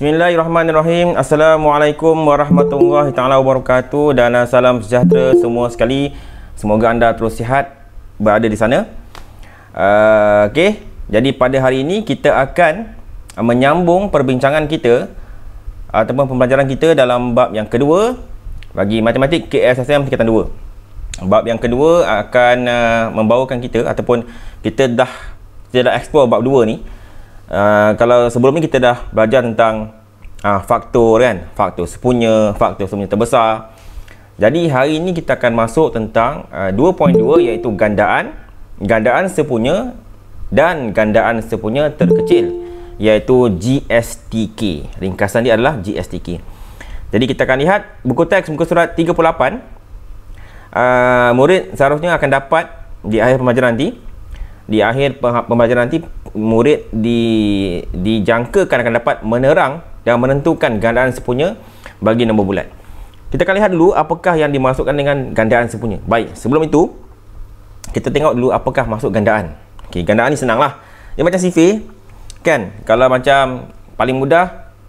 Bismillahirrahmanirrahim. Assalamualaikum warahmatullahi taala wabarakatuh dan salam sejahtera semua sekali. Semoga anda terus sihat berada di sana. Uh, ah, okay. Jadi pada hari ini kita akan menyambung perbincangan kita ataupun pembelajaran kita dalam bab yang kedua bagi matematik KSSM tingkatan 2. Bab yang kedua akan uh, membawakan kita ataupun kita dah kita dah explore bab 2 ni uh, kalau sebelum ni kita dah belajar tentang uh, faktor kan faktor sepunya faktor sepunya terbesar jadi hari ini kita akan masuk tentang uh, ah, 2.2 iaitu gandaan gandaan sepunya dan gandaan sepunya terkecil iaitu GSTK ringkasan dia adalah GSTK jadi kita akan lihat buku teks buku surat 38 uh, murid seharusnya akan dapat di akhir pembelajaran nanti di akhir pembelajaran nanti murid di dijangkakan akan dapat menerang dan menentukan gandaan sepunya bagi nombor bulat. Kita akan lihat dulu apakah yang dimasukkan dengan gandaan sepunya. Baik, sebelum itu kita tengok dulu apakah masuk gandaan. Okey, gandaan ni senanglah. Dia macam sifir kan. Kalau macam paling mudah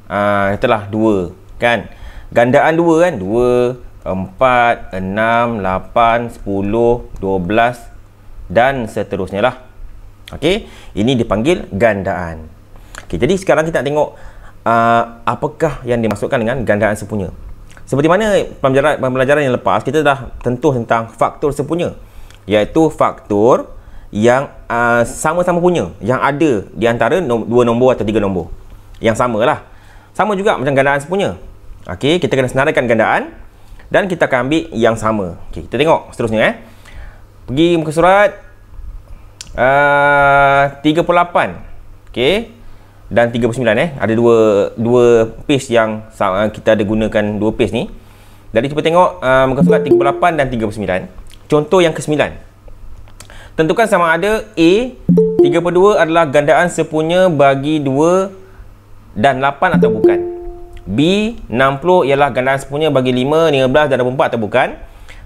ah itulah 2 kan. Gandaan 2 kan 2 4 6 8 10 12 dan seterusnya lah Okey, ini dipanggil gandaan. Okey, jadi sekarang kita nak tengok uh, apakah yang dimasukkan dengan gandaan sempunya. Seperti mana pembelajaran, yang lepas kita dah tentu tentang faktor sempunya iaitu faktor yang uh, sama-sama punya yang ada di antara nom- dua nombor atau tiga nombor yang sama lah, Sama juga macam gandaan sempunya. Okey, kita kena senaraikan gandaan dan kita akan ambil yang sama. Okey, kita tengok seterusnya eh. Pergi muka surat Ah, uh, 38 okey dan 39 eh ada dua dua page yang ah, kita ada gunakan dua page ni jadi cuba tengok uh, muka surat 38 dan 39 contoh yang ke-9 tentukan sama ada A 32 adalah gandaan sepunya bagi 2 dan 8 atau bukan B 60 ialah gandaan sepunya bagi 5 15 dan 24 atau bukan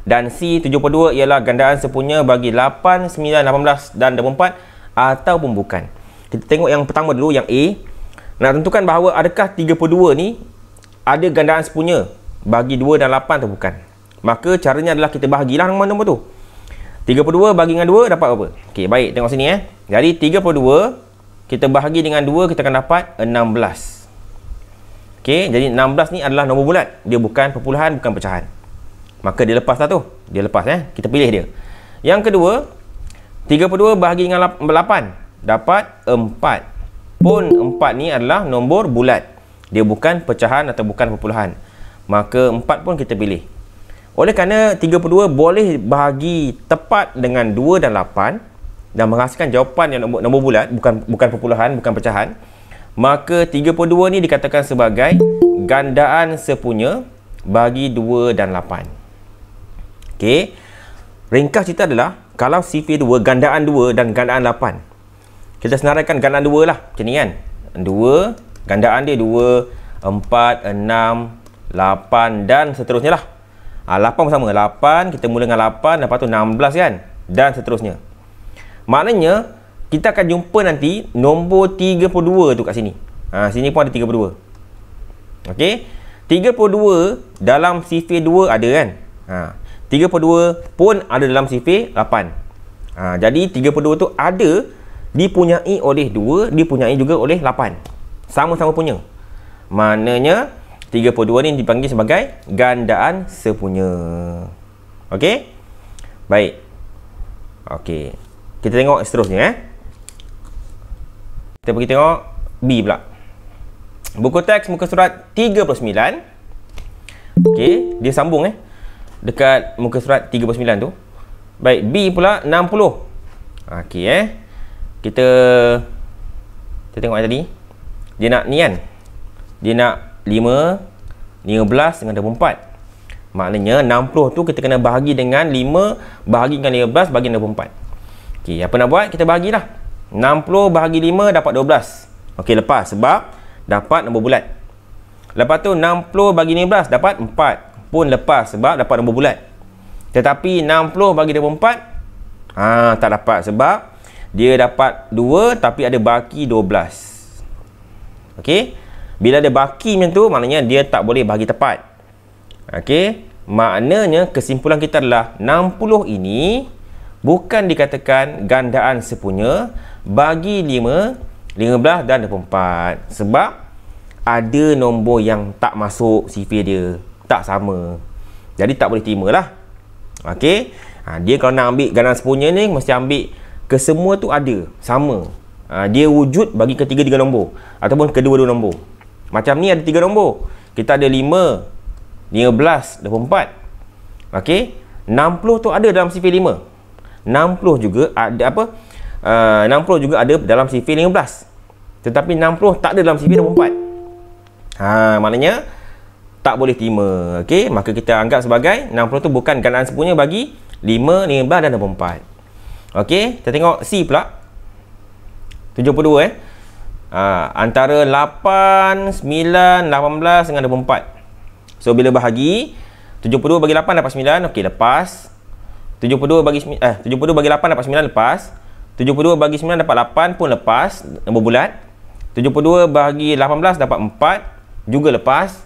dan C72 ialah gandaan sepunya bagi 8, 9, 18 dan 24 ataupun bukan. Kita tengok yang pertama dulu yang A. Nak tentukan bahawa adakah 32 ni ada gandaan sepunya bagi 2 dan 8 atau bukan. Maka caranya adalah kita bahagilah nombor-nombor tu. 32 bagi dengan 2 dapat apa? Okey, baik tengok sini eh. Jadi 32 kita bahagi dengan 2 kita akan dapat 16. Okey, jadi 16 ni adalah nombor bulat. Dia bukan perpuluhan, bukan pecahan maka dia lepas lah tu dia lepas eh kita pilih dia yang kedua 32 bahagi dengan 8 dapat 4 pun 4 ni adalah nombor bulat dia bukan pecahan atau bukan perpuluhan maka 4 pun kita pilih oleh kerana 32 boleh bahagi tepat dengan 2 dan 8 dan menghasilkan jawapan yang nombor, nombor bulat bukan bukan perpuluhan bukan pecahan maka 32 ni dikatakan sebagai gandaan sepunya bagi 2 dan 8 Okey. Ringkas cerita adalah kalau CV2 gandaan 2 dan gandaan 8. Kita senaraikan gandaan 2 lah. Macam ni kan. 2 gandaan dia 2 4 6 8 dan seterusnya lah. Ah ha, 8 sama 8 kita mula dengan 8 lepas tu 16 kan dan seterusnya. Maknanya kita akan jumpa nanti nombor 32 tu kat sini. Ha, sini pun ada 32. Okey. 32 dalam CV2 ada kan? Ha, 3 per 2 pun ada dalam sifir 8 ha, jadi 3 per 2 tu ada dipunyai oleh 2 dipunyai juga oleh 8 sama-sama punya maknanya 3 per 2 ni dipanggil sebagai gandaan sepunya ok baik ok kita tengok seterusnya eh kita pergi tengok B pula buku teks muka surat 39 ok dia sambung eh dekat muka surat 39 tu. Baik, B pula 60. Okey eh. Kita kita tengok tadi. Dia nak ni kan. Dia nak 5 15 dengan 24. Maknanya 60 tu kita kena bahagi dengan 5 bahagi dengan 15 bagi 24. Okey, apa nak buat? Kita bahagilah. 60 bahagi 5 dapat 12. Okey, lepas sebab dapat nombor bulat. Lepas tu 60 bagi 15 dapat 4 pun lepas sebab dapat nombor bulat. Tetapi 60 bagi 24 ha tak dapat sebab dia dapat 2 tapi ada baki 12. Okey. Bila ada baki macam tu maknanya dia tak boleh bagi tepat. Okey. Maknanya kesimpulan kita adalah 60 ini bukan dikatakan gandaan sepunya bagi 5, 15 dan 24 sebab ada nombor yang tak masuk sifir dia tak sama. Jadi tak boleh terima lah. Okey. Ha, dia kalau nak ambil ganas punya ni, mesti ambil kesemua tu ada. Sama. Ha, dia wujud bagi ketiga-tiga nombor. Ataupun kedua-dua nombor. Macam ni ada tiga nombor. Kita ada lima, lima belas, dua puluh empat. Okey. Enam puluh tu ada dalam sifir lima. Enam puluh juga ada apa? Ha, enam puluh juga ada dalam sifir lima belas. Tetapi enam puluh tak ada dalam sifir dua puluh empat. Ha, maknanya tak boleh terima. Okey, maka kita anggap sebagai 60 tu bukan ganaan sepunya bagi 5, 15 dan 24. Okey, kita tengok C pula. 72 eh. Ha, antara 8, 9, 18 dengan 24. So, bila bahagi, 72 bagi 8 dapat 9. Okey, lepas. 72 bagi, eh, 72 bagi 8 dapat 9, lepas. 72 bagi 9 dapat 8 pun lepas. Nombor bulat. 72 bagi 18 dapat 4. Juga lepas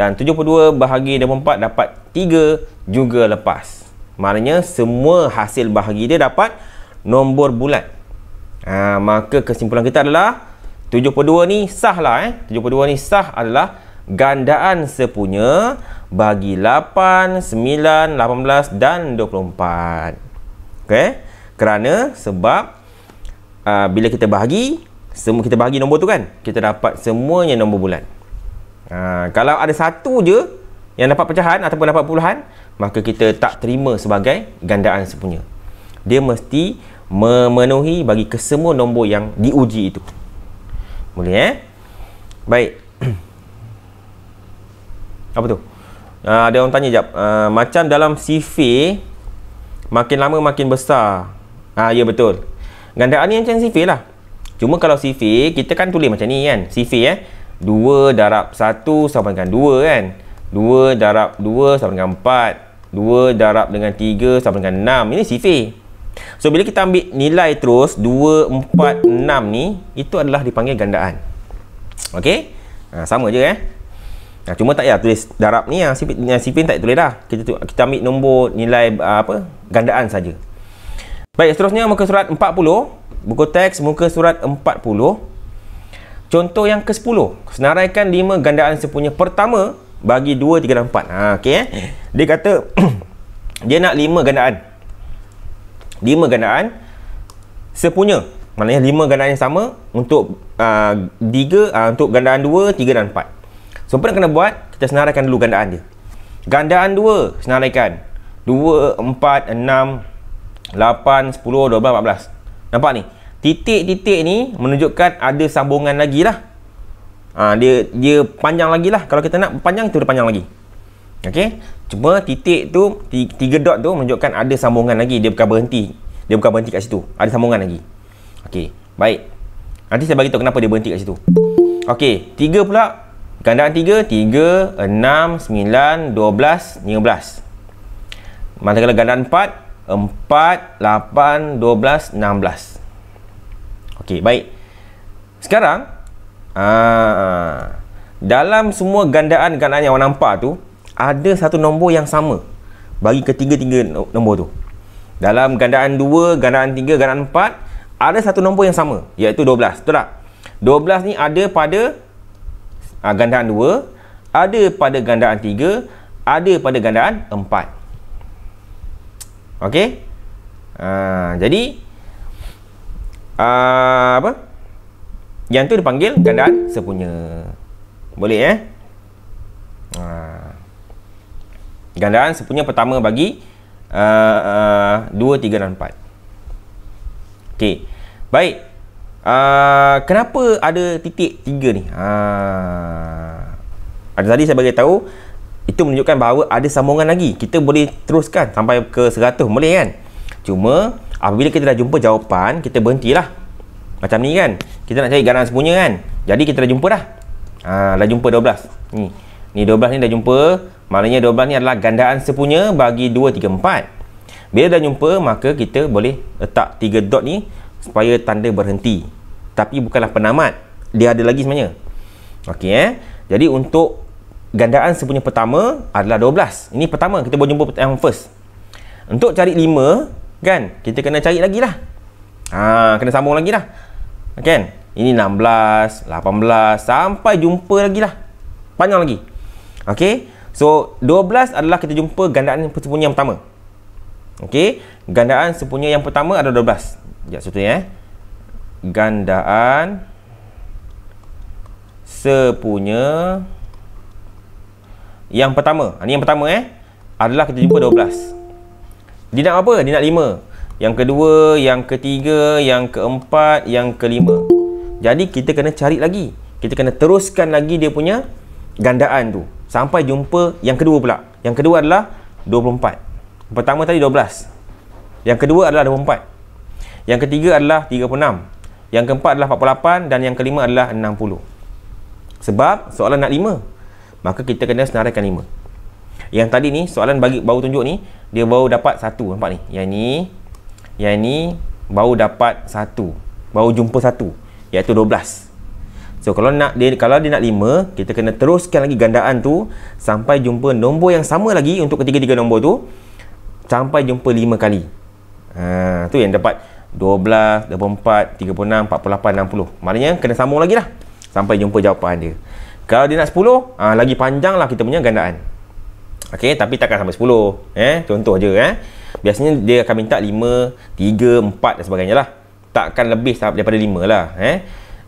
dan 72 bahagi 24 dapat 3 juga lepas maknanya semua hasil bahagi dia dapat nombor bulat ha, maka kesimpulan kita adalah 72 ni sah lah eh 72 ni sah adalah gandaan sepunya bagi 8, 9, 18 dan 24 okay? kerana sebab uh, bila kita bahagi semua kita bahagi nombor tu kan kita dapat semuanya nombor bulan Ha, kalau ada satu je yang dapat pecahan ataupun dapat puluhan, maka kita tak terima sebagai gandaan sepunya. Dia mesti memenuhi bagi kesemua nombor yang diuji itu. Boleh eh? Baik. Apa tu? Ha, ada orang tanya jap. Ha, macam dalam CV, makin lama makin besar. Ha, ya betul. Gandaan ni macam CV lah. Cuma kalau CV kita kan tulis macam ni kan. CV eh. 2 darab 1 sama dengan 2 kan 2 darab 2 sama dengan 4 2 darab dengan 3 sama dengan 6 ini sifir so bila kita ambil nilai terus 2, 4, 6 ni itu adalah dipanggil gandaan ok ha, sama je eh ha, cuma tak payah tulis darab ni ha, yang sifir, yang sifir tak tulis dah kita, kita ambil nombor nilai ah, apa gandaan saja. baik seterusnya muka surat 40 buku teks muka surat 40 40 Contoh yang ke-10. Senaraikan 5 gandaan sepunya pertama bagi 2, 3 dan 4. Ha, okay, eh? Dia kata dia nak 5 gandaan. 5 gandaan sepunya. Maknanya 5 gandaan yang sama untuk uh, 3, uh, untuk gandaan 2, 3 dan 4. So, apa nak kena buat? Kita senaraikan dulu gandaan dia. Gandaan 2, senaraikan. 2, 4, 6, 8, 10, 12, 14. Nampak ni? titik-titik ni menunjukkan ada sambungan lagi lah ha, dia, dia panjang lagi lah kalau kita nak panjang kita panjang lagi ok cuma titik tu tiga dot tu menunjukkan ada sambungan lagi dia bukan berhenti dia bukan berhenti kat situ ada sambungan lagi ok baik nanti saya bagi tahu kenapa dia berhenti kat situ ok tiga pula gandaan tiga tiga enam sembilan dua belas lima belas manakala gandaan empat empat lapan dua belas enam belas Okey, baik. Sekarang, aa, ah, dalam semua gandaan-gandaan yang awak nampak tu, ada satu nombor yang sama bagi ketiga-tiga nombor tu. Dalam gandaan dua gandaan tiga gandaan empat ada satu nombor yang sama, iaitu 12. Betul tak? belas ni ada pada aa, ah, gandaan dua ada pada gandaan tiga ada pada gandaan empat Okey? Ah, jadi, uh, apa? Yang tu dipanggil gandaan sepunya. Boleh eh? Ha. Ah. Gandaan sepunya pertama bagi uh, uh, 2, 3 dan 4. Okey. Baik. Uh, kenapa ada titik 3 ni? Ha. Ada tadi saya bagi tahu itu menunjukkan bahawa ada sambungan lagi. Kita boleh teruskan sampai ke 100 boleh kan? Cuma apabila kita dah jumpa jawapan kita berhenti lah. macam ni kan kita nak cari garang sepunya kan jadi kita dah jumpa dah ha, dah jumpa 12 ni ni 12 ni dah jumpa maknanya 12 ni adalah gandaan sepunya bagi 2, 3, 4 bila dah jumpa maka kita boleh letak 3 dot ni supaya tanda berhenti tapi bukanlah penamat dia ada lagi sebenarnya ok eh jadi untuk gandaan sepunya pertama adalah 12 ini pertama kita boleh jumpa yang first untuk cari lima. Kan? Kita kena cari lagi lah. Ha, kena sambung lagi lah. Kan? Ini 16, 18, sampai jumpa lagi lah. Panjang lagi. Okay? So, 12 adalah kita jumpa gandaan sempurna yang pertama. Okay? Gandaan sempurna yang pertama ada 12. Sekejap, satu ya. Eh. Gandaan sempurna yang pertama. Ini ha, yang pertama eh. Adalah kita jumpa 12. Dia nak apa? Dia nak lima. Yang kedua, yang ketiga, yang keempat, yang kelima. Jadi kita kena cari lagi. Kita kena teruskan lagi dia punya gandaan tu. Sampai jumpa yang kedua pula. Yang kedua adalah 24. Pertama tadi 12. Yang kedua adalah 24. Yang ketiga adalah 36. Yang keempat adalah 48. Dan yang kelima adalah 60. Sebab soalan nak 5. Maka kita kena senaraikan 5. Yang tadi ni soalan bagi baru tunjuk ni dia baru dapat satu nampak ni yang ni yang ni baru dapat satu baru jumpa satu iaitu 12 so kalau nak dia kalau dia nak 5 kita kena teruskan lagi gandaan tu sampai jumpa nombor yang sama lagi untuk ketiga-tiga nombor tu sampai jumpa 5 kali ha, tu yang dapat 12, 24, 36, 48, 60 maknanya kena sambung lagi lah sampai jumpa jawapan dia kalau dia nak 10 ha, lagi panjang lah kita punya gandaan Okey, tapi takkan sampai 10. Eh, contoh je eh. Biasanya dia akan minta 5, 3, 4 dan sebagainya lah. Takkan lebih daripada 5 lah. Eh.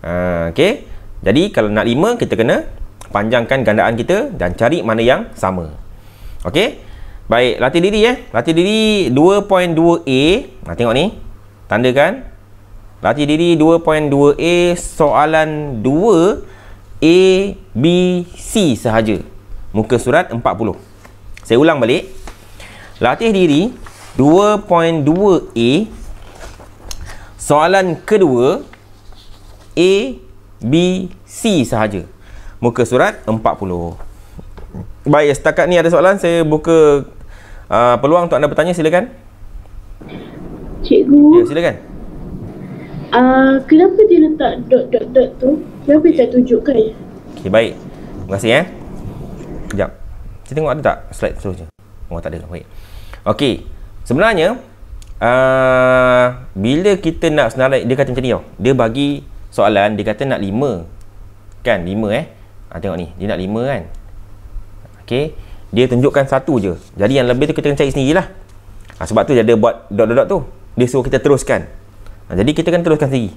Uh, Okey. Jadi, kalau nak 5, kita kena panjangkan gandaan kita dan cari mana yang sama. Okey. Baik, latih diri eh. Latih diri 2.2A. Nah, tengok ni. Tandakan. Latih diri 2.2A soalan 2 A, B, C sahaja. Muka surat 40. Saya ulang balik. Latih diri 2.2A Soalan kedua A B C sahaja. Muka surat 40. Baik, setakat ni ada soalan saya buka uh, peluang untuk anda bertanya silakan. Cikgu. Ya, silakan. Uh, kenapa dia letak dot dot dot tu? Kenapa okay. dia tak tunjukkan? Okey, baik. Terima kasih eh. Ya. Kita tengok ada tak slide seterusnya? Oh, tak ada. Okey. Okay. Sebenarnya, uh, bila kita nak senarai, dia kata macam ni tau. Oh. Dia bagi soalan, dia kata nak 5. Kan? 5 eh. Ha, tengok ni. Dia nak 5 kan? Okey. Dia tunjukkan satu je. Jadi yang lebih tu kita kena cari sendiri lah. Ha, sebab tu dia ada buat dot-dot tu. Dia suruh kita teruskan. Ha, jadi kita kan teruskan sendiri.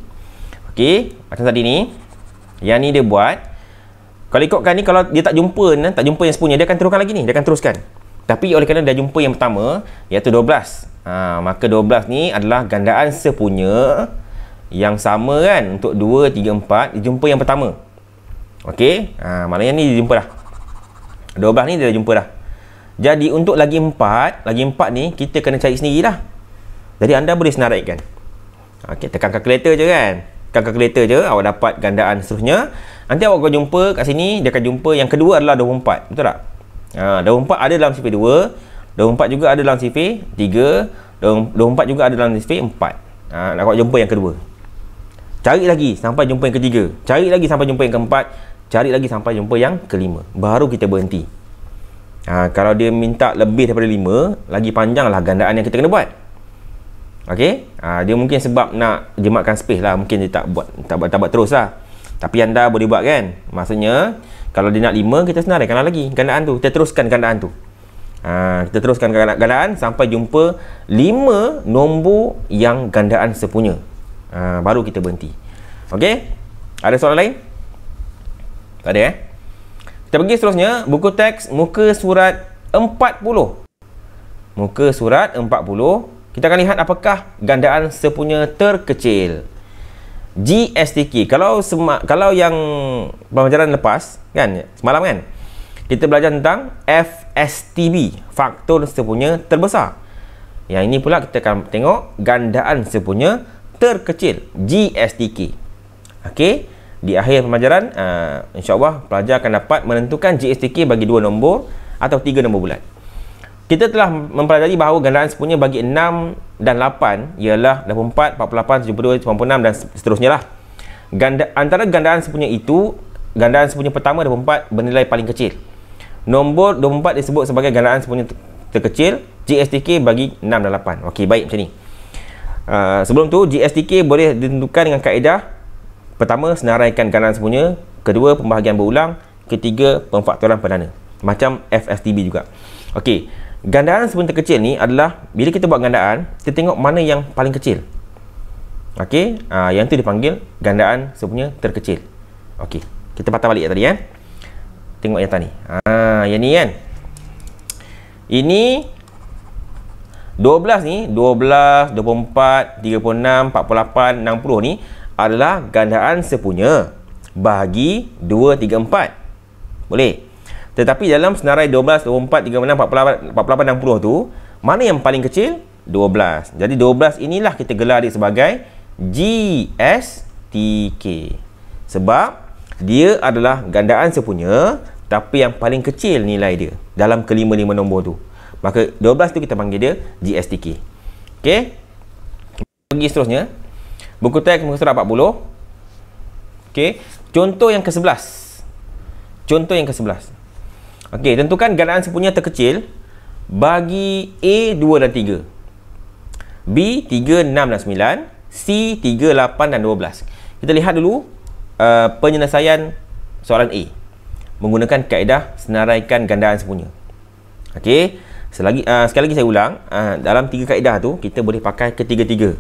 Okey. Macam tadi ni. Yang ni dia buat. Kalau ikutkan ni kalau dia tak jumpa ni, tak jumpa yang sepunya, dia akan teruskan lagi ni, dia akan teruskan. Tapi oleh kerana dah jumpa yang pertama, iaitu 12. Ha, maka 12 ni adalah gandaan sepunya yang sama kan untuk 2, 3, 4 dia jumpa yang pertama. Okey, ha, maknanya ni dia jumpa dah. 12 ni dia dah jumpa dah. Jadi untuk lagi 4, lagi 4 ni kita kena cari lah. Jadi anda boleh senaraikan. Okey, tekan kalkulator je kan kalkulator je awak dapat gandaan seterusnya nanti awak akan jumpa kat sini dia akan jumpa yang kedua adalah 24 betul tak ha, 24 ada dalam sifir 2 24 juga ada dalam sifir 3 24 juga ada dalam CV 4 ha, nak awak jumpa yang kedua cari lagi sampai jumpa yang ketiga cari lagi sampai jumpa yang keempat cari lagi sampai jumpa yang kelima baru kita berhenti ha, kalau dia minta lebih daripada 5 lagi panjanglah gandaan yang kita kena buat Okey, uh, dia mungkin sebab nak jimatkan space lah, mungkin dia tak buat tak buat, tak buat terus lah. Tapi anda boleh buat kan? Maksudnya kalau dia nak 5 kita senaraikan lah lagi gandaan tu. Kita teruskan gandaan tu. Uh, kita teruskan gandaan sampai jumpa 5 nombor yang gandaan sepunya. Uh, baru kita berhenti. Okey? Ada soalan lain? Tak ada eh? Kita pergi seterusnya buku teks muka surat 40. Muka surat 40 kita akan lihat apakah gandaan sepunya terkecil. GSTK. Kalau semak, kalau yang pembelajaran lepas, kan? Semalam kan? Kita belajar tentang FSTB. Faktor sepunya terbesar. Yang ini pula kita akan tengok gandaan sepunya terkecil. GSTK. Okey? Di akhir pembelajaran, uh, insyaAllah pelajar akan dapat menentukan GSTK bagi dua nombor atau tiga nombor bulat kita telah mempelajari bahawa gandaan sempurna bagi 6 dan 8 ialah 84, 48, 72, 96 dan seterusnya lah. Ganda, antara gandaan sempurna itu, gandaan sempurna pertama 84 bernilai paling kecil. Nombor 24 disebut sebagai gandaan sempurna terkecil, GSTK bagi 6 dan 8. Okey, baik macam ni. Uh, sebelum tu, GSTK boleh ditentukan dengan kaedah pertama, senaraikan gandaan sempurna. Kedua, pembahagian berulang. Ketiga, pemfaktoran perdana. Macam FSTB juga. Okey, gandaan sebelum terkecil ni adalah bila kita buat gandaan kita tengok mana yang paling kecil Okey, uh, yang tu dipanggil gandaan sebenarnya terkecil. Okey, kita patah balik yang tadi kan. Ya? Tengok yang tadi. Ah, uh, yang ni kan. Ini 12 ni, 12, 24, 36, 48, 60 ni adalah gandaan sepunya bahagi 2, 3, 4. Boleh? Tetapi dalam senarai 12, 24, 36, 48, 48, 60 tu, mana yang paling kecil? 12. Jadi 12 inilah kita gelar dia sebagai GSTK. Sebab dia adalah gandaan sepunya tapi yang paling kecil nilai dia dalam kelima-lima nombor tu. Maka 12 tu kita panggil dia GSTK. Okey. Pergi seterusnya. Buku teks muka surat 40. Okey. Contoh yang ke-11. Contoh yang ke-11. Okey, tentukan ganaan sempurna terkecil bagi A 2 dan 3. B 3 6 dan 9, C 3 8 dan 12. Kita lihat dulu uh, penyelesaian soalan A menggunakan kaedah senaraikan gandaan sempurna. Okey, selagi uh, sekali lagi saya ulang, uh, dalam tiga kaedah tu kita boleh pakai ketiga-tiga.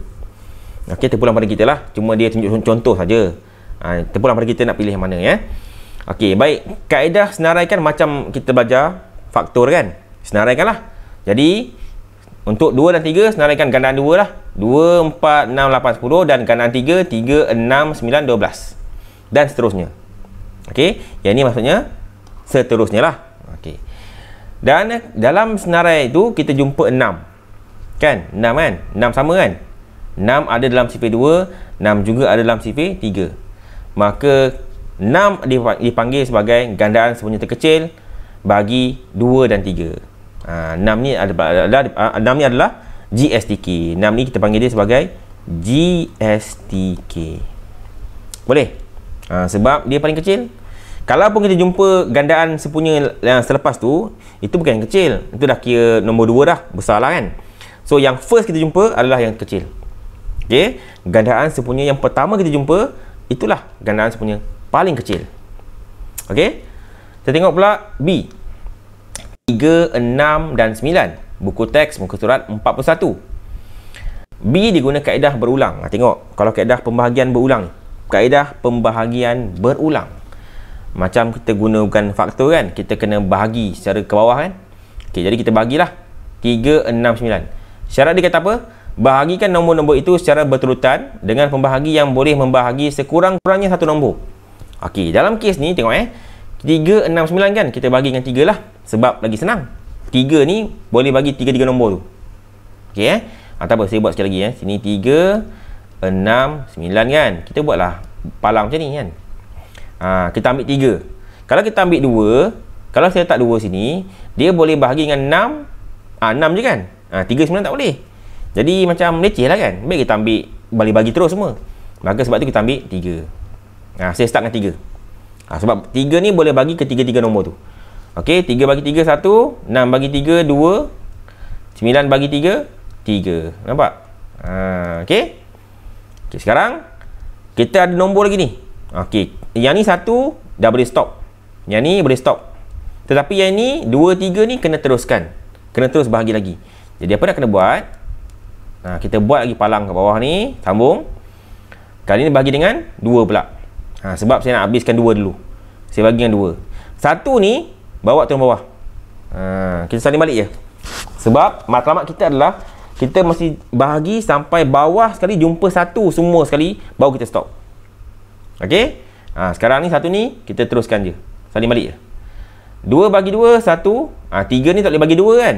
Okey, terpulang pada kita lah. Cuma dia tunjuk contoh saja. Uh, terpulang pada kita nak pilih yang mana ya. Eh? Okey, baik. Kaedah senaraikan macam kita belajar faktor kan? Senaraikanlah. Jadi, untuk 2 dan 3, senaraikan gandaan 2 lah. 2, 4, 6, 8, 10 dan gandaan 3, 3, 6, 9, 12. Dan seterusnya. Okey, yang ni maksudnya seterusnya lah. Okey. Dan dalam senarai itu kita jumpa 6. Kan? 6 kan? 6 sama kan? 6 ada dalam sifir 2, 6 juga ada dalam sifir 3. Maka, enam dipanggil sebagai gandaan sebenarnya terkecil bagi dua dan tiga ha, enam ni adalah enam ni adalah GSTK enam ni kita panggil dia sebagai GSTK boleh ha, sebab dia paling kecil kalau pun kita jumpa gandaan sempurna yang eh, selepas tu itu bukan yang kecil itu dah kira nombor dua dah besar lah kan so yang first kita jumpa adalah yang kecil ok gandaan sempurna yang pertama kita jumpa itulah gandaan sempurna paling kecil. Okey. Kita tengok pula B. 3, 6 dan 9. Buku teks muka surat 41. B diguna kaedah berulang. Ha, tengok kalau kaedah pembahagian berulang. Kaedah pembahagian berulang. Macam kita gunakan faktor kan. Kita kena bahagi secara ke bawah kan. Okey, jadi kita bagilah. 3, 6, 9. Syarat dia kata apa? Bahagikan nombor-nombor itu secara berturutan dengan pembahagi yang boleh membahagi sekurang-kurangnya satu nombor. Okey, dalam kes ni tengok eh. 3, 6, 9 kan? Kita bagi dengan 3 lah. Sebab lagi senang. 3 ni boleh bagi 3, 3 nombor tu. Okey eh. Ah, tak apa, saya buat sekali lagi eh. Sini 3, 6, 9 kan? Kita buatlah palang macam ni kan? Ah, kita ambil 3. Kalau kita ambil 2, kalau saya letak 2 sini, dia boleh bahagi dengan 6. Ah, 6 je kan? Ah, 3, 9 tak boleh. Jadi macam leceh lah kan? Baik kita ambil, boleh bagi terus semua. Maka sebab tu kita ambil 3. Ha, saya start dengan tiga. Ha, sebab tiga ni boleh bagi ketiga-tiga nombor tu. Okey, tiga bagi tiga, satu. Enam bagi tiga, dua. Sembilan bagi tiga, tiga. Nampak? Ha, Okey. Okey, sekarang. Kita ada nombor lagi ni. Okey. Yang ni satu, dah boleh stop. Yang ni boleh stop. Tetapi yang ni, dua, tiga ni kena teruskan. Kena terus bahagi lagi. Jadi, apa nak kena buat? Ha, kita buat lagi palang ke bawah ni. Sambung. Kali ni bagi dengan dua pulak. Ha, sebab saya nak habiskan dua dulu. Saya bagi yang dua. Satu ni, bawa turun bawah. Ha, kita saling balik je. Sebab matlamat kita adalah, kita mesti bahagi sampai bawah sekali, jumpa satu semua sekali, baru kita stop. Okey? Ha, sekarang ni satu ni, kita teruskan je. Saling balik je. Dua bagi dua, satu. Ha, tiga ni tak boleh bagi dua kan?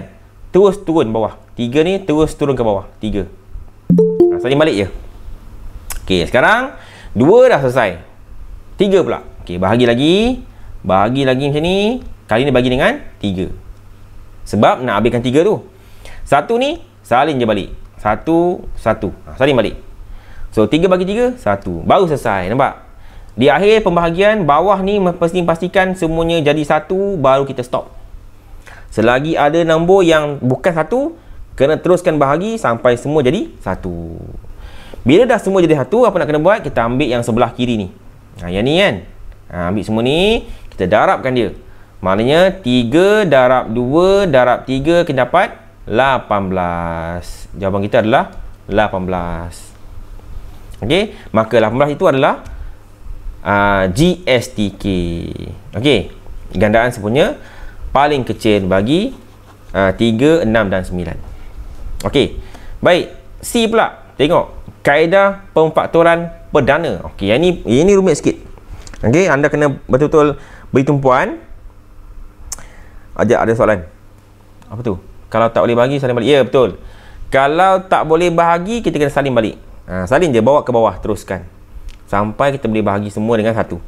Terus turun bawah. Tiga ni terus turun ke bawah. Tiga. Ha, saling balik je. Okey, sekarang dua dah selesai. 3 pula. Okey, bahagi lagi. Bahagi lagi macam ni. Kali ni bagi dengan 3. Sebab nak habiskan 3 tu. Satu ni, salin je balik. Satu, satu. Ha, salin balik. So, 3 bagi 3, satu. Baru selesai, nampak? Di akhir pembahagian, bawah ni mesti pastikan semuanya jadi satu baru kita stop. Selagi ada nombor yang bukan satu, kena teruskan bahagi sampai semua jadi satu. Bila dah semua jadi satu, apa nak kena buat? Kita ambil yang sebelah kiri ni. Ha, yang ni kan. Ha, ambil semua ni. Kita darabkan dia. Maknanya 3 darab 2 darab 3 kena dapat 18. Jawapan kita adalah 18. Okey. Maka 18 itu adalah uh, ah, GSTK. Okey. Gandaan sempurna paling kecil bagi uh, 3, 6 dan 9. Okey. Baik. C pula. Tengok. Kaedah pemfaktoran perdana. Okey, yang ni ini rumit sikit. Okey, anda kena betul-betul beri tumpuan. Ajak ada soalan. Apa tu? Kalau tak boleh bagi salin balik. Ya, betul. Kalau tak boleh bahagi, kita kena salin balik. Ha, salin je, bawa ke bawah, teruskan. Sampai kita boleh bahagi semua dengan satu.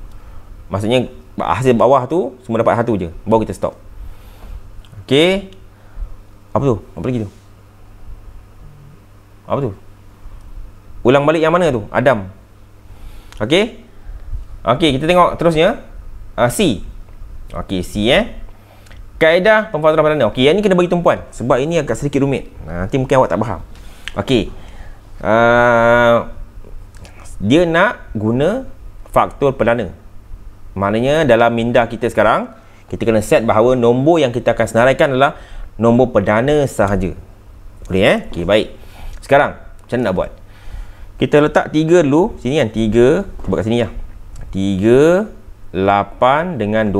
Maksudnya, hasil bawah tu, semua dapat satu je. Baru kita stop. Okey. Apa tu? Apa lagi tu? Apa tu? Ulang balik yang mana tu? Adam. Okey. Okey, kita tengok terusnya. Uh, C. Okey, C eh. Kaedah pemfaktoran perdana. Okey, yang ni kena bagi tumpuan. Sebab ini agak sedikit rumit. Ah, nanti mungkin awak tak faham. Okey. Uh, dia nak guna faktor perdana. Maknanya dalam minda kita sekarang, kita kena set bahawa nombor yang kita akan senaraikan adalah nombor perdana sahaja. Boleh eh? Okey, baik. Sekarang, macam nak buat? kita letak 3 dulu sini kan 3 cuba kat sini lah 3 8 dengan 12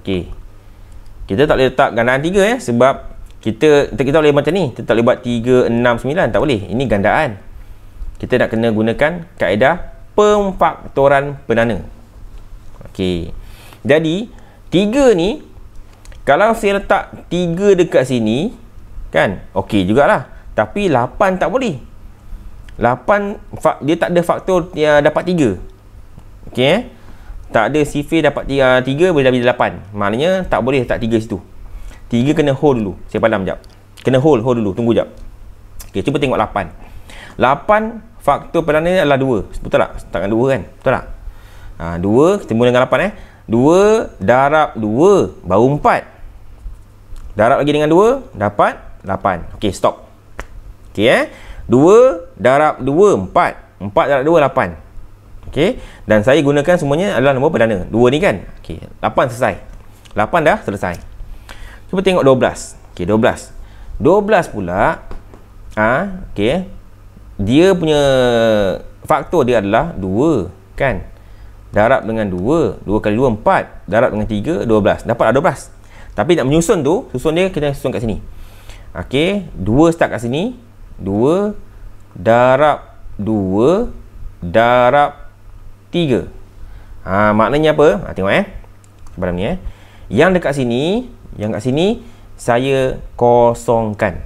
ok kita tak boleh letak gandaan 3 eh sebab kita kita, kita boleh macam ni kita tak boleh buat 3 6 9 tak boleh ini gandaan kita nak kena gunakan kaedah pemfaktoran penana ok jadi 3 ni kalau saya letak 3 dekat sini kan ok jugalah tapi 8 tak boleh Lapan dia tak ada faktor yang dapat 3. Okey. Eh? Tak ada sifir dapat 3, 3 boleh jadi 8. Maknanya tak boleh tak tiga situ. Tiga kena hold dulu. Saya padam jap. Kena hold hold dulu, tunggu jap. Okay cuba tengok lapan. Lapan faktor perdana adalah dua. Betul tak? Setakat 2 kan? Betul tak? Ha, 2 kita mula dengan lapan eh. Dua darab dua baru empat. Darab lagi dengan dua dapat lapan. Okay stop. Okay. eh. 2 darab 2 4 4 darab 2 8 Okey dan saya gunakan semuanya adalah nombor perdana 2 ni kan okey 8 selesai 8 dah selesai cuba tengok 12 okey 12 12 pula ah ha, okey dia punya faktor dia adalah 2 kan darab dengan 2 2 kali 2 4 darab dengan 3 12 dapat 12 tapi nak menyusun tu susun dia kita susun kat sini okey 2 start kat sini dua darab dua darab tiga ha, maknanya apa ha, tengok eh sebelum ni eh yang dekat sini yang dekat sini saya kosongkan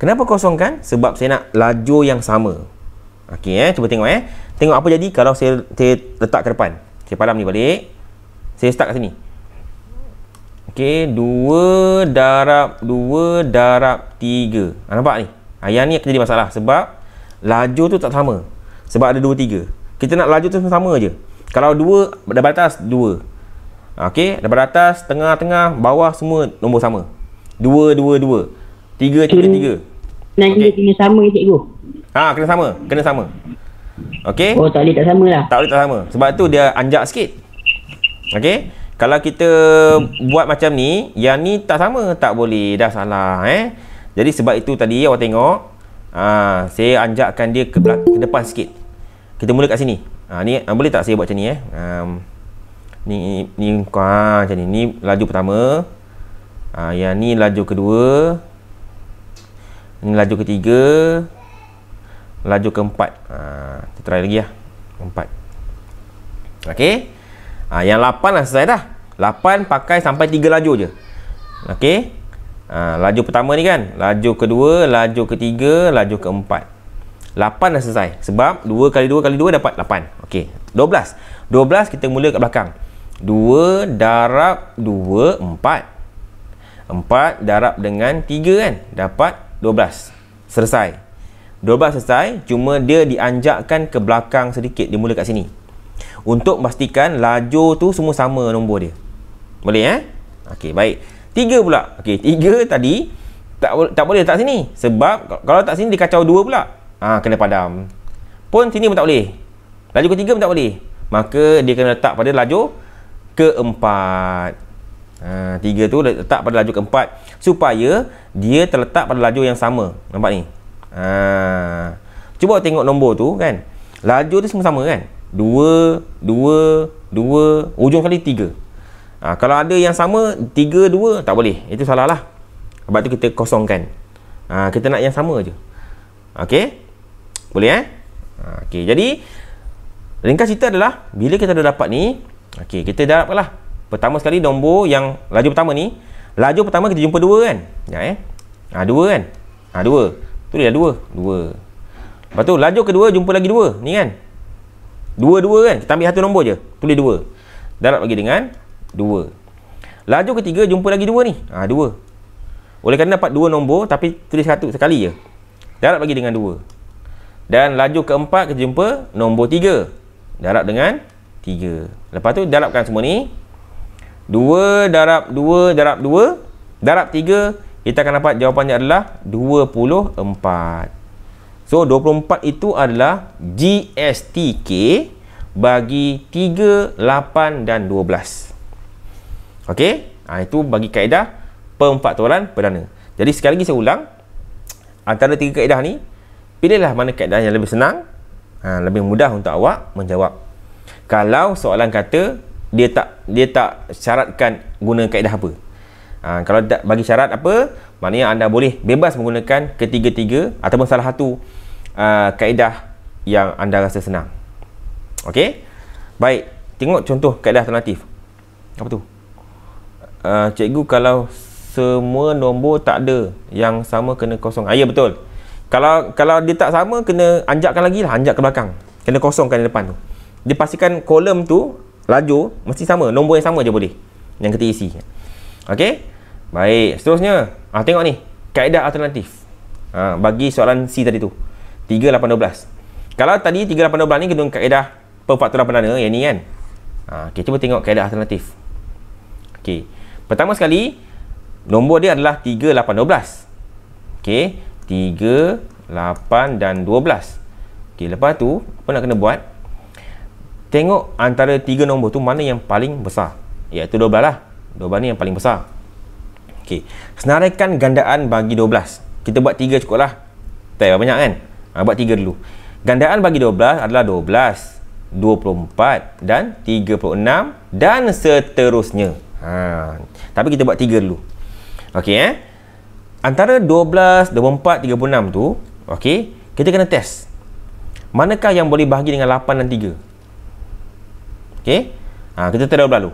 kenapa kosongkan sebab saya nak laju yang sama okey eh cuba tengok eh tengok apa jadi kalau saya, saya letak ke depan saya padam ni balik saya start kat sini Okey, 2 darab 2 darab 3. Ha, ah, nampak ni? Ha, yang ni akan jadi masalah sebab laju tu tak sama. Sebab ada 2, 3. Kita nak laju tu sama je. Kalau 2, daripada atas 2. Ah, okey, daripada atas, tengah-tengah, bawah semua nombor sama. 2, 2, 2. 3, 3, 3. Nanti okay. kena sama ni cikgu. Ha, kena sama. Kena sama. Okey. Oh, tak boleh tak sama lah. Tak boleh tak sama. Sebab tu dia anjak sikit. Okey. Kalau kita hmm. buat macam ni, yang ni tak sama, tak boleh, dah salah eh. Jadi sebab itu tadi awak tengok, aa, ha, saya anjakkan dia ke, belak- ke depan sikit. Kita mula kat sini. Ah ni aa, ha, boleh tak saya buat macam ni eh? Um, ni ni ha, macam ni. Ni laju pertama. Ah yang ni laju kedua. Ini laju ketiga. Laju keempat. Ah kita try lagi lah. Empat. Okey ha, Yang 8 dah selesai dah 8 pakai sampai 3 laju je Ok ha, Laju pertama ni kan Laju kedua Laju ketiga Laju keempat 8 dah selesai Sebab 2 kali 2 kali 2 dapat 8 Ok 12 12 kita mula kat belakang 2 darab 2 4 4 darab dengan 3 kan Dapat 12 Selesai 12 selesai Cuma dia dianjakkan ke belakang sedikit Dia mula kat sini untuk memastikan laju tu semua sama nombor dia. Boleh eh? Okey, baik. tiga pula. Okey, tiga tadi tak tak boleh letak sini sebab kalau tak sini dikacau dua pula. Ha kena padam. Pun sini pun tak boleh. Laju ketiga pun tak boleh. Maka dia kena letak pada laju keempat. Ha, tiga tu letak pada laju keempat supaya dia terletak pada laju yang sama. Nampak ni? Ha, cuba tengok nombor tu kan. Laju tu semua sama kan? dua, dua, dua, ujung kali tiga. Ha, kalau ada yang sama, tiga, dua, tak boleh. Itu salah lah. Sebab tu kita kosongkan. Ha, kita nak yang sama je. Okey? Boleh eh? Ha, Okey, jadi ringkas cerita adalah bila kita dah dapat ni, Okay, kita dah dapat lah. Pertama sekali nombor yang laju pertama ni, laju pertama kita jumpa dua kan? Ya eh. Ha, dua kan? Ha, dua. Tu dia dua. Dua. Lepas tu laju kedua jumpa lagi dua. Ni kan? Dua-dua kan? Kita ambil satu nombor je. Tulis dua. Darab lagi dengan dua. Laju ketiga, jumpa lagi dua ni. Ha, dua. Oleh kerana dapat dua nombor, tapi tulis satu sekali je. Darab lagi dengan dua. Dan laju keempat, kita jumpa nombor tiga. Darab dengan tiga. Lepas tu, darabkan semua ni. Dua, darab dua, darab dua. Darab tiga, kita akan dapat jawapannya adalah dua puluh empat. So 24 itu adalah GSTK bagi 3, 8 dan 12. Okey? Ha, itu bagi kaedah pemfaktoran perdana. Jadi sekali lagi saya ulang. Antara tiga kaedah ni, pilihlah mana kaedah yang lebih senang, ha, lebih mudah untuk awak menjawab. Kalau soalan kata, dia tak dia tak syaratkan guna kaedah apa. Ha, kalau tak bagi syarat apa, maknanya anda boleh bebas menggunakan ketiga-tiga ataupun salah satu. Ah, kaedah yang anda rasa senang. Okey? Baik, tengok contoh kaedah alternatif. Apa tu? Uh, cikgu kalau semua nombor tak ada yang sama kena kosong. Ah, ya betul. Kalau kalau dia tak sama kena anjakkan lagi lah, anjak ke belakang. Kena kosongkan yang depan tu. Dia pastikan kolom tu laju mesti sama, nombor yang sama je boleh. Yang kita isi. Okey? Baik, seterusnya. Ah tengok ni, kaedah alternatif. Ah bagi soalan C tadi tu. 3812. Kalau tadi 3812 ni gunung kaedah perfaktoran perdana yang ni kan. Ha, okay, cuba tengok kaedah alternatif. Okey. Pertama sekali nombor dia adalah 3812. Okey, 3, 8 dan 12. Okey, lepas tu apa nak kena buat? Tengok antara tiga nombor tu mana yang paling besar. Iaitu 12 lah. 12 ni yang paling besar. Okey. Senaraikan gandaan bagi 12. Kita buat 3 cukup lah. Tak banyak kan? ha, buat 3 dulu gandaan bagi 12 adalah 12 24 dan 36 dan seterusnya ha, tapi kita buat tiga dulu Okey? eh antara 12 24 36 tu okey? kita kena test manakah yang boleh bahagi dengan 8 dan 3 Okey? ha, kita try 12 dulu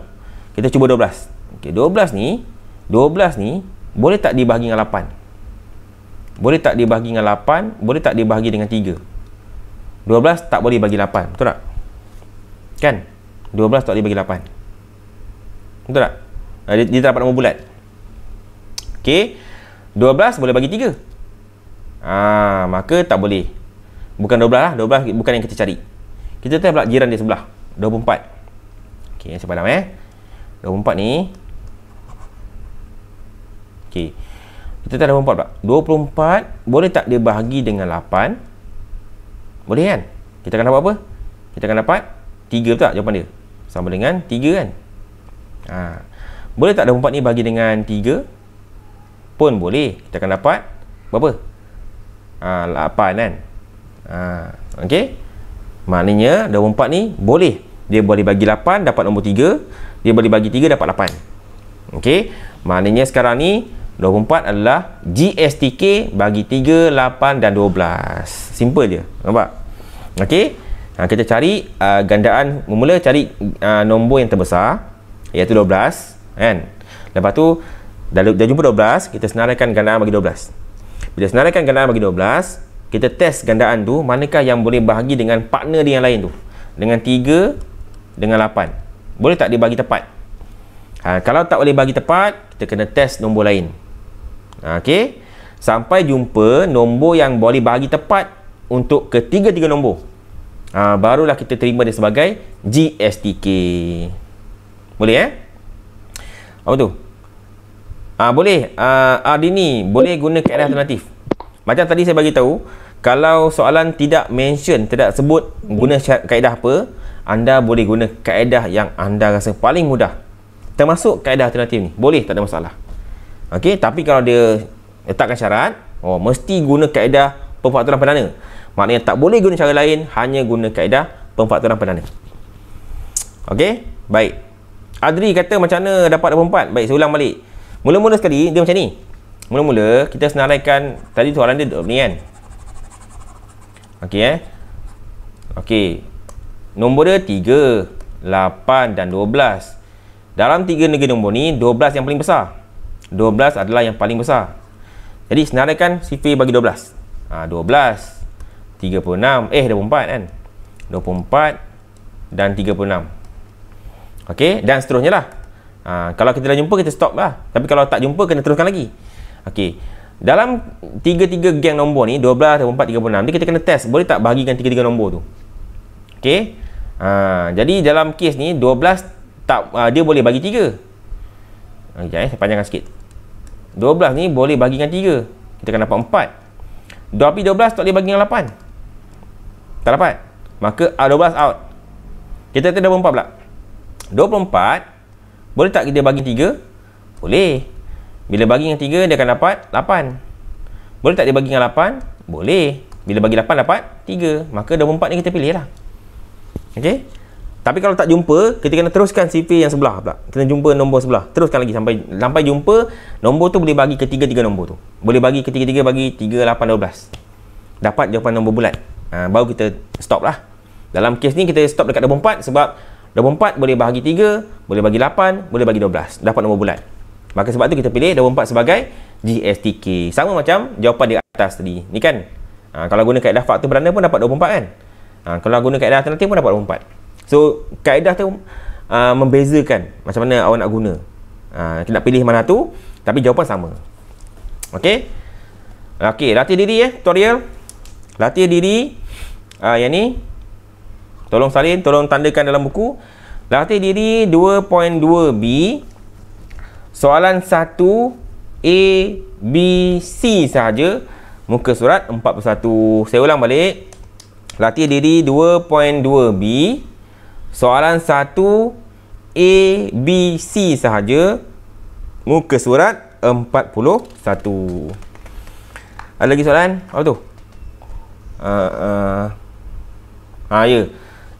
kita cuba 12 Okey? 12 ni 12 ni boleh tak dibahagi dengan 8 boleh tak dibahagi dengan 8 boleh tak dibahagi dengan 3 12 tak boleh bagi 8 betul tak kan 12 tak boleh bagi 8 betul tak eh, dia, dia tak dapat nombor bulat ok 12 boleh bagi 3 Ah, ha, maka tak boleh bukan 12 lah 12 bukan yang kita cari kita tengok pula jiran dia sebelah 24 Okay, saya padam eh 24 ni Okay. Kita tak ada 24 pula 24 Boleh tak dia bahagi dengan 8 Boleh kan Kita akan dapat apa Kita akan dapat 3 betul tak jawapan dia Sama dengan 3 kan ha. Boleh tak 24 ni bagi dengan 3 Pun boleh Kita akan dapat Berapa ha, 8 kan ha. Okay Maknanya 24 ni boleh Dia boleh bagi 8 dapat nombor 3 Dia boleh bagi 3 dapat 8 Okey. Maknanya sekarang ni 24 adalah GSTK bagi 3, 8 dan 12. Simple je. Nampak? Okey. Ha, kita cari uh, gandaan mula cari uh, nombor yang terbesar iaitu 12 kan. Lepas tu dah, dah jumpa 12, kita senaraikan gandaan bagi 12. Bila senaraikan gandaan bagi 12, kita test gandaan tu manakah yang boleh bahagi dengan partner dia yang lain tu. Dengan 3 dengan 8. Boleh tak dia bagi tepat? Ha, kalau tak boleh bagi tepat, kita kena test nombor lain. Ha, okay, Sampai jumpa nombor yang boleh bagi tepat untuk ketiga-tiga nombor. Ha, barulah kita terima dia sebagai GSTK. Boleh eh? Apa tu? Ha, boleh. Ha, Ardini, boleh guna kaedah alternatif. Macam tadi saya bagi tahu, kalau soalan tidak mention, tidak sebut guna kaedah apa, anda boleh guna kaedah yang anda rasa paling mudah. Termasuk kaedah alternatif ni. Boleh, tak ada masalah. Okey, tapi kalau dia letakkan syarat, oh mesti guna kaedah pemfaktoran perdana. Maknanya tak boleh guna cara lain, hanya guna kaedah pemfaktoran perdana. Okey, baik. Adri kata macam mana dapat 24? Baik, saya ulang balik. Mula-mula sekali dia macam ni. Mula-mula kita senaraikan tadi soalan dia ni kan. Okey eh. Okey. Nombor dia 3, 8 dan 12. Dalam tiga negeri nombor ni, 12 yang paling besar. 12 adalah yang paling besar. Jadi senaraikan sifir bagi 12. Ha, 12, 36, eh 24 kan. 24 dan 36. Okey, dan seterusnya lah. Ha, kalau kita dah jumpa, kita stop lah. Tapi kalau tak jumpa, kena teruskan lagi. Okey, dalam tiga-tiga geng nombor ni, 12, 24, 36, ni kita kena test. Boleh tak bahagikan tiga-tiga nombor tu? Okey, ha, jadi dalam kes ni, 12 tak, uh, dia boleh bagi tiga. Sekejap eh, saya panjangkan sikit. 12 ni boleh bagi dengan 3 kita akan dapat 4 tapi 12 tak boleh bagi dengan 8 tak dapat maka 12 out kita kata 24 pula 24 boleh tak kita bagi 3 boleh bila bagi dengan 3 dia akan dapat 8 boleh tak dia bagi dengan 8 boleh bila bagi 8 dapat 3 maka 24 ni kita pilih lah ok tapi kalau tak jumpa, kita kena teruskan CV yang sebelah pula. Kita jumpa nombor sebelah. Teruskan lagi sampai sampai jumpa nombor tu boleh bagi ketiga-tiga nombor tu. Boleh bagi ketiga-tiga bagi 3812. Dapat jawapan nombor bulat. Ha, baru kita stop lah. Dalam kes ni kita stop dekat 24 sebab 24 boleh bahagi 3, boleh bagi 8, boleh bagi 12. Dapat nombor bulat. Maka sebab tu kita pilih 24 sebagai GSTK. Sama macam jawapan di atas tadi. Ni kan? Ha, kalau guna kaedah faktor beranda pun dapat 24 kan? Ha, kalau guna kaedah alternatif pun dapat 24. So kaedah tu uh, membezakan macam mana awak nak guna. Uh, nak pilih mana tu tapi jawapan sama. Okay? Okay, latih diri eh tutorial. Latih diri uh, yang ni tolong salin, tolong tandakan dalam buku. Latih diri 2.2B soalan 1 A B C sahaja muka surat 41. Saya ulang balik. Latih diri 2.2B soalan 1 A, B, C sahaja muka surat 41 ada lagi soalan? apa tu? Uh, uh. ha ya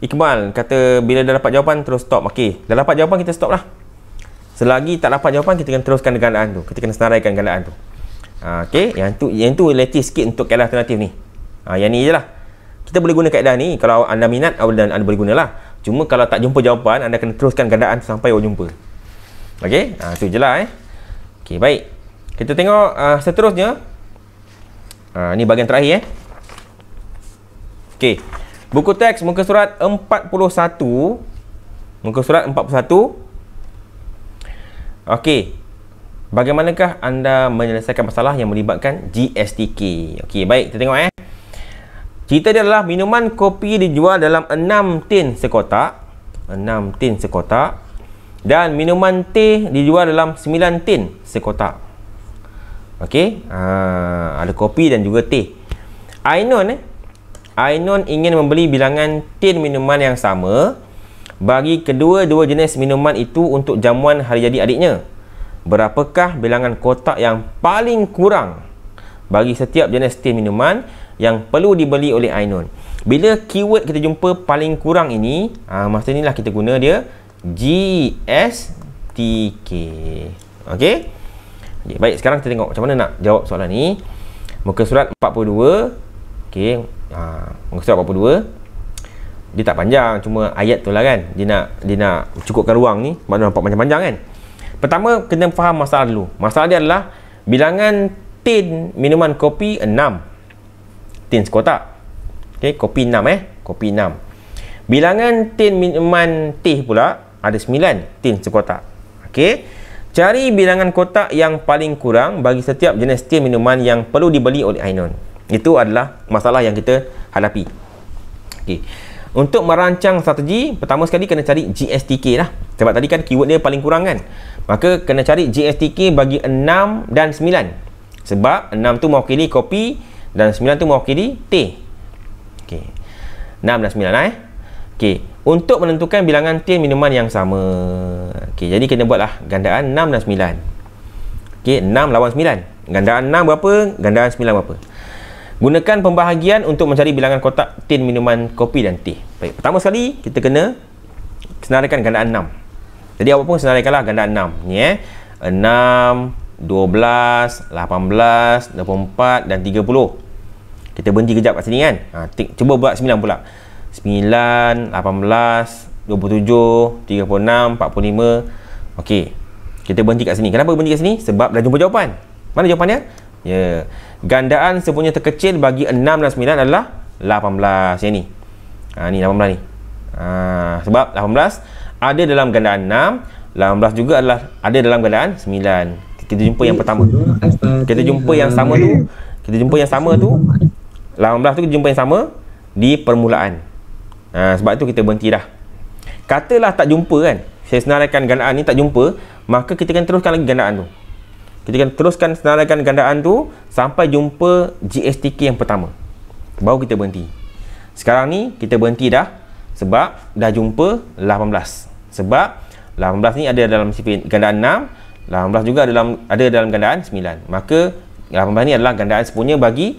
Iqbal kata bila dah dapat jawapan terus stop ok dah dapat jawapan kita stop lah selagi tak dapat jawapan kita kena teruskan gandaan tu kita kena senaraikan gandaan tu ha, ok yang tu yang tu latih sikit untuk kaedah alternatif ni ha, yang ni je lah kita boleh guna kaedah ni kalau anda minat dan anda boleh guna lah. Cuma kalau tak jumpa jawapan, anda kena teruskan gandaan sampai awak jumpa. Okey? Ha, itu je lah, eh. Okey, baik. Kita tengok uh, seterusnya. Ha, ini bahagian terakhir eh. Okey. Buku teks muka surat 41. Muka surat 41. Okey. Bagaimanakah anda menyelesaikan masalah yang melibatkan GSTK? Okey, baik. Kita tengok eh. Cerita dia adalah minuman kopi dijual dalam 6 tin sekotak. 6 tin sekotak. Dan minuman teh dijual dalam 9 tin sekotak. Okey. Ah, ada kopi dan juga teh. Ainun eh. Ainun ingin membeli bilangan tin minuman yang sama bagi kedua-dua jenis minuman itu untuk jamuan hari jadi adiknya. Berapakah bilangan kotak yang paling kurang bagi setiap jenis tin minuman yang perlu dibeli oleh Ainun. Bila keyword kita jumpa paling kurang ini, ah uh, masa inilah kita guna dia GSTK. Okey. Okay, baik, sekarang kita tengok macam mana nak jawab soalan ni. Muka surat 42. Okey. Ah uh, muka surat 42. Dia tak panjang, cuma ayat tu lah kan. Dia nak dia nak cukupkan ruang ni, mana nampak macam panjang kan. Pertama kena faham masalah dulu. Masalah dia adalah bilangan tin minuman kopi tin sekotak. Okey, kopi 6 eh, kopi 6. Bilangan tin minuman teh pula ada 9 tin sekotak. Okey. Cari bilangan kotak yang paling kurang bagi setiap jenis tin minuman yang perlu dibeli oleh Ainun. Itu adalah masalah yang kita hadapi. Okey. Untuk merancang strategi, pertama sekali kena cari GSTK lah. Sebab tadi kan keyword dia paling kurang kan. Maka kena cari GSTK bagi 6 dan 9. Sebab 6 tu mewakili kopi dan 9 tu mewakili T okay. 6 dan 9 lah eh okay. untuk menentukan bilangan T minuman yang sama okay. jadi kena buatlah gandaan 6 dan 9 okay. 6 lawan 9 gandaan 6 berapa gandaan 9 berapa Gunakan pembahagian untuk mencari bilangan kotak tin minuman kopi dan teh. Baik, pertama sekali kita kena senaraikan gandaan 6. Jadi apa pun senaraikanlah gandaan 6 ni eh. 6, 12, 18, 24 dan 30 kita berhenti kejap kat sini kan ha, tick, cuba buat 9 pula 9 18 27 36 45 ok kita berhenti kat sini kenapa berhenti kat sini sebab dah jumpa jawapan mana jawapannya ya yeah. gandaan sempurna terkecil bagi 6 dan 9 adalah 18 yang ni ha, ni 18 ni ha, sebab 18 ada dalam gandaan 6 18 juga adalah ada dalam gandaan 9 kita jumpa yang pertama kita jumpa yang sama tu kita jumpa yang sama tu 18 tu jumpa yang sama di permulaan ha, sebab tu kita berhenti dah katalah tak jumpa kan saya senaraikan gandaan ni tak jumpa maka kita akan teruskan lagi gandaan tu kita akan teruskan senaraikan gandaan tu sampai jumpa GSTK yang pertama baru kita berhenti sekarang ni kita berhenti dah sebab dah jumpa 18 sebab 18 ni ada dalam gandaan 6 18 juga dalam ada dalam gandaan 9 maka 18 ni adalah gandaan sepunya bagi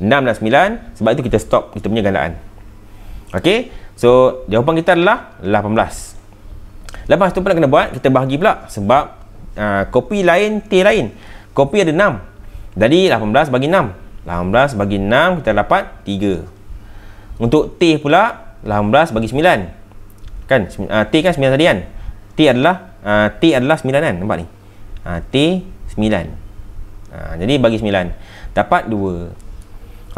6 dan 9 sebab itu kita stop kita punya gandaan ok so jawapan kita adalah 18 lepas tu pula kena buat kita bahagi pula sebab uh, kopi lain T lain kopi ada 6 jadi 18 bagi 6 18 bagi 6 kita dapat 3 untuk T pula 18 bagi 9 kan uh, ah, T kan 9 tadi kan T adalah uh, ah, T adalah 9 kan nampak ni uh, T 9 uh, jadi bagi 9 dapat 2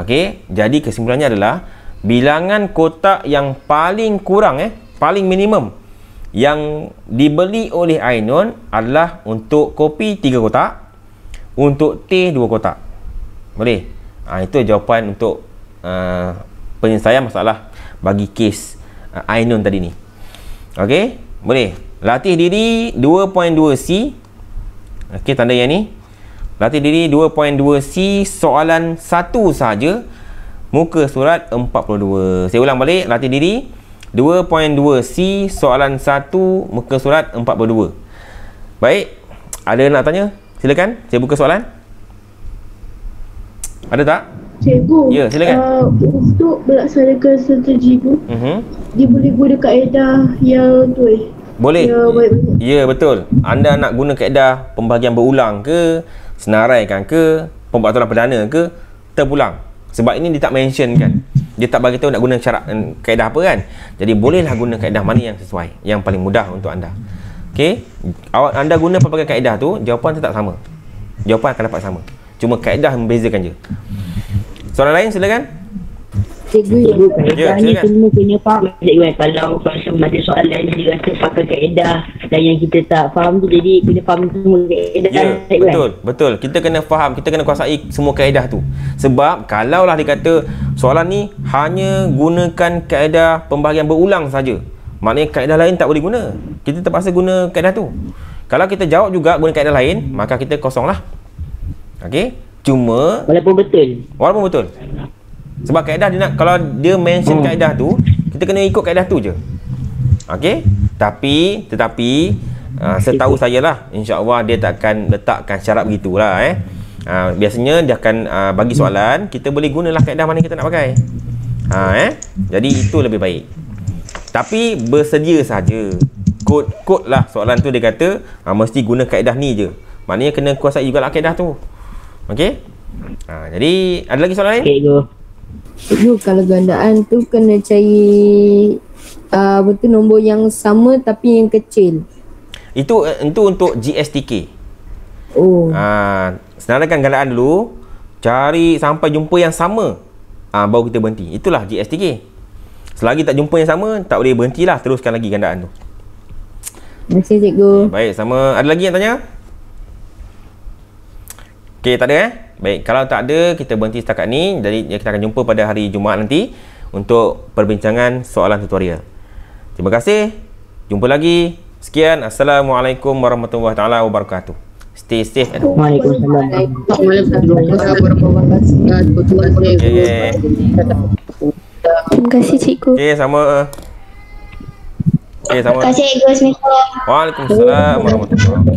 Okey, jadi kesimpulannya adalah bilangan kotak yang paling kurang eh, paling minimum yang dibeli oleh Ainun adalah untuk kopi 3 kotak, untuk teh 2 kotak. Boleh. Ah ha, itu jawapan untuk uh, penyelesaian masalah bagi kes uh, Ainun tadi ni. Okey, boleh. Latih diri 2.2C. Okey, tanda yang ni. Latih diri 2.2C soalan 1 sahaja muka surat 42. Saya ulang balik latih diri 2.2C soalan 1 muka surat 42. Baik, ada nak tanya? Silakan, saya buka soalan. Ada tak? Cikgu. Ya, yeah, silakan. Uh, untuk melaksanakan strategi tu, uh-huh. Mhm. dia boleh guna kaedah yang tu eh. Boleh. Ya, yeah, yeah, betul. Anda nak guna kaedah pembahagian berulang ke senaraikan ke pembaturan perdana ke terpulang sebab ini dia tak mention kan dia tak bagi tahu nak guna cara kaedah apa kan jadi bolehlah guna kaedah mana yang sesuai yang paling mudah untuk anda okey awak anda guna pelbagai kaedah tu jawapan tetap sama jawapan akan dapat sama cuma kaedah membezakan je soalan lain silakan cikgu yang bukan ya, ni semua kena faham cikgu kan kalau macam ada soalan yang rasa pakai kaedah dan yang kita tak faham tu jadi kena faham semua kaedah ya, cikgu eh. betul kan? betul kita kena faham kita kena kuasai semua kaedah tu sebab kalau lah dikata soalan ni hanya gunakan kaedah pembahagian berulang saja maknanya kaedah lain tak boleh guna kita terpaksa guna kaedah tu kalau kita jawab juga guna kaedah lain maka kita kosong lah okey cuma walaupun betul walaupun betul sebab kaedah dia nak kalau dia mention hmm. kaedah tu, kita kena ikut kaedah tu je. okay? Tapi tetapi uh, setahu saya lah insya-Allah dia tak akan letakkan syarat begitulah eh. Uh, biasanya dia akan uh, bagi soalan, kita boleh gunalah kaedah mana kita nak pakai. Ha eh. Jadi itu lebih baik. Tapi bersedia saja. Kod-kod lah soalan tu dia kata uh, mesti guna kaedah ni je. Maknanya kena kuasai juga lah kaedah tu. Okey? Ha, jadi ada lagi soalan lain? Okay, Tu kalau gandaan tu kena cari uh, ah, betul nombor yang sama tapi yang kecil. Itu eh, itu untuk GSTK. Oh. Ah, ha, senaraikan gandaan dulu, cari sampai jumpa yang sama. Ah, ha, baru kita berhenti. Itulah GSTK. Selagi tak jumpa yang sama, tak boleh berhentilah teruskan lagi gandaan tu. Terima kasih cikgu. Baik, sama ada lagi yang tanya? Okey, tak ada eh? Baik, kalau tak ada, kita berhenti setakat ni. Jadi, ya, kita akan jumpa pada hari Jumaat nanti untuk perbincangan soalan tutorial. Terima kasih. Jumpa lagi. Sekian. Assalamualaikum warahmatullahi taala wabarakatuh. Stay safe at home. Waalaikumsalam. Okay. Terima kasih cikgu. Okay, sama. Okay, sama. Terima kasih cikgu. Waalaikumsalam warahmatullahi wabarakatuh.